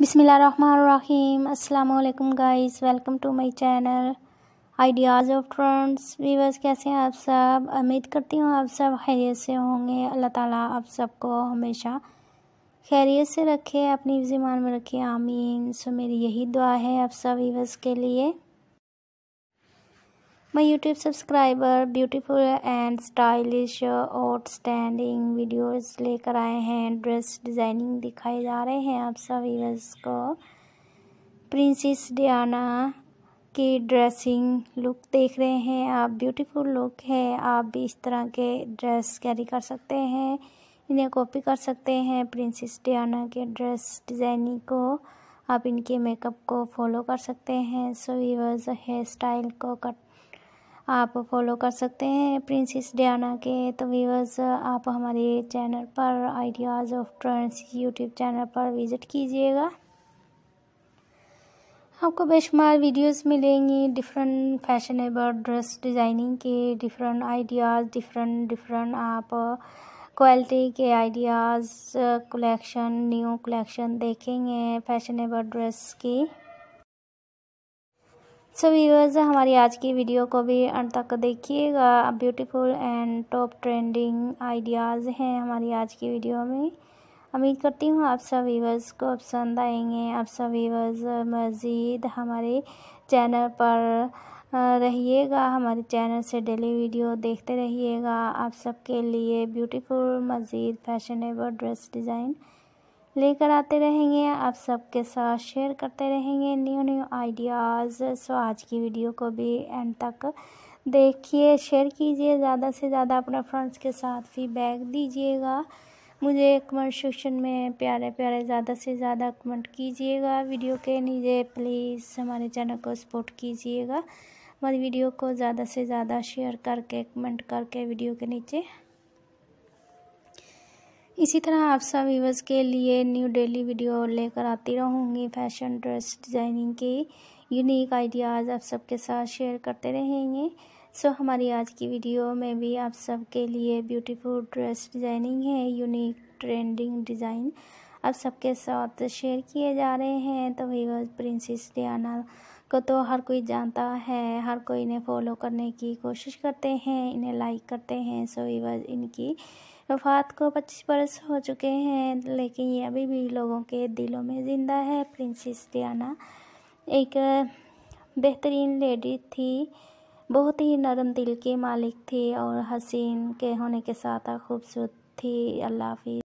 बिसमीम् अल्लाम guys welcome to my channel ideas of trends viewers कैसे हैं आप सब उम्मीद करती हूँ आप सब खैरियत से होंगे अल्लाह ताला आप सबको हमेशा खैरियत से रखे अपनी ज़िमान में रखे आमीन सो मेरी यही दुआ है आप सब वीवर्स के लिए my youtube subscriber beautiful and stylish outstanding videos लेकर आए हैं ड्रेस डिज़ाइनिंग दिखाए जा रहे हैं आप सभी व्यूवर्स को प्रिंसेस डियाना की ड्रेसिंग लुक देख रहे हैं आप ब्यूटीफुल लुक है आप भी इस तरह के ड्रेस कैरी कर सकते हैं इन्हें कॉपी कर सकते हैं प्रिंसेस डियाना के ड्रेस डिज़ाइनिंग को आप इनके मेकअप को फॉलो कर सकते हैं सो वीवर्स हेयर स्टाइल को कट आप फॉलो कर सकते हैं प्रिंसेस डियाना के तो व्यूवर्स आप हमारे चैनल पर ideas of trends YouTube channel पर विज़िट कीजिएगा आपको बेशुमार वीडियोस मिलेंगी डिफरेंट फैशनेबल ड्रेस डिज़ाइनिंग के डिफरेंट आइडियाज़ डिफरेंट डिफरेंट आप क्वालिटी के आइडियाज़ कलेक्शन न्यू कलेक्शन देखेंगे फैशनेबल ड्रेस की सो so, व्यूवर्स हमारी आज की वीडियो को भी अंत तक देखिएगा beautiful and top trending ideas हैं हमारी आज की वीडियो में उम्मीद करती हूँ आप सब व्यूवर्स को पसंद आएंगे आप सब व्यूवर्स मज़ीद हमारे चैनल पर रहिएगा हमारे चैनल से डेली वीडियो देखते रहिएगा आप सबके लिए ब्यूटीफुल मज़ीद फैशनेबल ड्रेस डिज़ाइन लेकर आते रहेंगे आप सबके साथ शेयर करते रहेंगे न्यू न्यू आइडियाज़ सो आज की वीडियो को भी एंड तक देखिए शेयर कीजिए ज़्यादा से ज़्यादा अपने फ्रेंड्स के साथ फीडबैक दीजिएगा मुझे कमेंट सेक्शन में प्यारे प्यारे ज़्यादा से ज़्यादा कमेंट कीजिएगा वीडियो के नीचे प्लीज़ हमारे चैनल को सपोर्ट कीजिएगा हमारी वीडियो को ज़्यादा से ज़्यादा शेयर करके कमेंट करके वीडियो के नीचे इसी तरह आप सब व्यूवर्स के लिए न्यू डेली वीडियो लेकर आती रहूँगी फैशन ड्रेस डिज़ाइनिंग के यूनिक आइडियाज़ आप सबके साथ शेयर करते रहेंगे सो हमारी आज की वीडियो में भी आप सब के लिए ब्यूटीफुल ड्रेस डिज़ाइनिंग है यूनिक ट्रेंडिंग डिज़ाइन आप सबके साथ शेयर किए जा रहे हैं तो व्यूवर्स प्रिंसेस डियाना को तो हर कोई जानता है हर कोई इन्हें फॉलो करने की कोशिश करते हैं इन्हें लाइक करते हैं सो इनकी वफात को पच्चीस बरस हो चुके हैं लेकिन ये अभी भी लोगों के दिलों में ज़िंदा है प्रिंसेस डियाना एक बेहतरीन लेडी थी बहुत ही नरम दिल के मालिक थी और हसीन के होने के साथ खूबसूरत थी अल्लाह हाफिज़